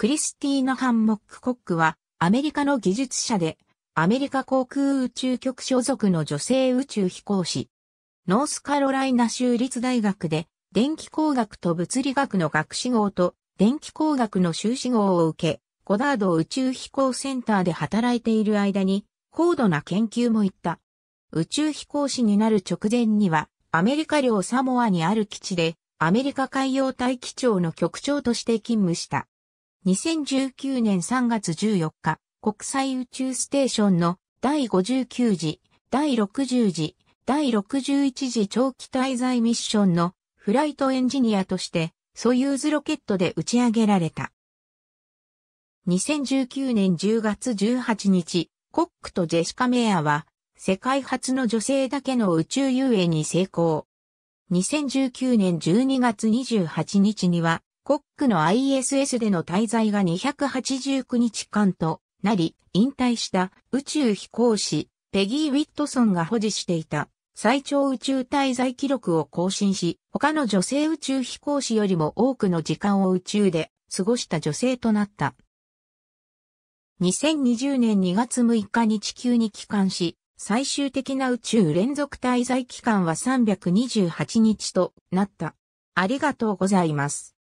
クリスティーナ・ハンモック・コックは、アメリカの技術者で、アメリカ航空宇宙局所属の女性宇宙飛行士。ノースカロライナ州立大学で、電気工学と物理学の学士号と、電気工学の修士号を受け、ゴダード宇宙飛行センターで働いている間に、高度な研究も行った。宇宙飛行士になる直前には、アメリカ領サモアにある基地で、アメリカ海洋大基調の局長として勤務した。2019年3月14日、国際宇宙ステーションの第59次、第60次、第61次長期滞在ミッションのフライトエンジニアとしてソユーズロケットで打ち上げられた。2019年10月18日、コックとジェシカ・メアは世界初の女性だけの宇宙遊泳に成功。2019年12月28日にはコックの ISS での滞在が289日間となり、引退した宇宙飛行士、ペギー・ウィットソンが保持していた最長宇宙滞在記録を更新し、他の女性宇宙飛行士よりも多くの時間を宇宙で過ごした女性となった。2020年2月6日に地球に帰還し、最終的な宇宙連続滞在期間は328日となった。ありがとうございます。